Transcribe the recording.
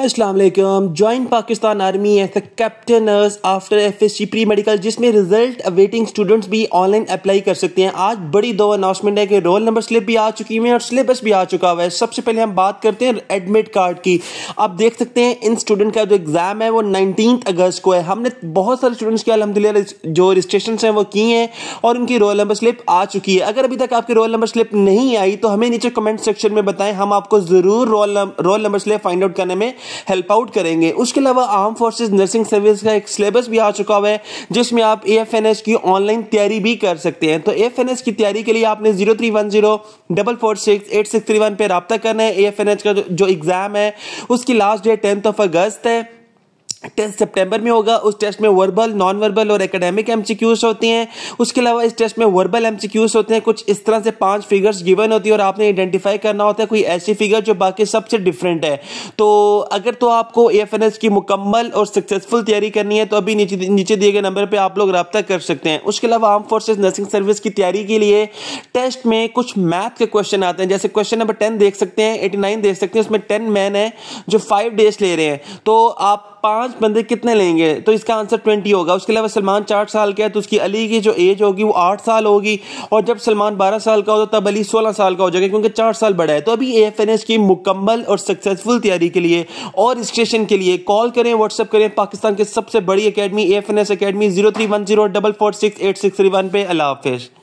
Aslam join Pakistan army as a captain nurse after F S C pre medical जिसमें result awaiting students भी online apply कर सकते हैं आज बड़ी दो अनाउंसमेंट है कि रोल नंबर स्लिप भी आ चुकी हुई है और सिलेबस भी आ चुका हुआ है सबसे पहले हम बात करते हैं एडमिट कार्ड की आप देख सकते हैं इन स्टूडेंट का जो एग्ज़ाम है वो नाइनटीन अगस्त को है हमने बहुत सारे स्टूडेंट्स के अलहमदिल्ला जो रजिस्ट्रेशन हैं वो किए हैं और उनकी रोल नंबर स्लिप आ चुकी है अगर अभी तक आपकी रोल नंबर स्लिप नहीं आई तो हमें नीचे कमेंट सेक्शन में बताएं हम आपको ज़रूर roll roll number slip find out करने में हेल्प आउट करेंगे उसके अलावा आर्म फोर्सेज नर्सिंग सर्विस का एक सिलेबस भी आ चुका हुआ है जिसमें आप ए की ऑनलाइन तैयारी भी कर सकते हैं तो एफ की तैयारी के लिए आपने zero three one zero double four six eight six three one पर रबता करना है ए का जो, जो एग्ज़ाम है उसकी last date tenth of August है टेस्ट सितंबर में होगा उस टेस्ट में वर्बल नॉन वर्बल और एकेडमिक एमसीक्यूज होते हैं उसके अलावा इस टेस्ट में वर्बल एमसीक्यूज होते हैं कुछ इस तरह से पांच फिगर्स गिवन होती है और आपने आइडेंटिफाई करना होता है कोई ऐसी फिगर जो बाकी सबसे डिफरेंट है तो अगर तो आपको एफ की मुकम्मल और सक्सेसफुल तैयारी करनी है तो अभी नीचे नीचे दिए गए नंबर पर आप लोग रब्ता कर सकते हैं उसके अलावा आर्म फोर्सेज नर्सिंग सर्विस की तैयारी के लिए टेस्ट में कुछ मैथ के क्वेश्चन आते हैं जैसे क्वेश्चन नंबर टेन देख सकते हैं एटी देख सकते हैं उसमें टेन मैन है जो फाइव डेज ले रहे हैं तो आप पांच बंदे कितने लेंगे तो इसका आंसर ट्वेंटी होगा उसके अलावा सलमान चार साल का है तो उसकी अली की जो एज होगी वो आठ साल होगी और जब सलमान बारह साल का हो तो तब अली सोलह साल का हो जाएगा क्योंकि चार साल बड़ा है तो अभी ए एफ एन एस की मुकम्मल और सक्सेसफुल तैयारी के लिए और स्टेशन के लिए कॉल करें व्हाट्सअप करें पाकिस्तान के सबसे बड़ी academy A F N S academy zero three one zero double four six eight six three one पे अला हाफिज़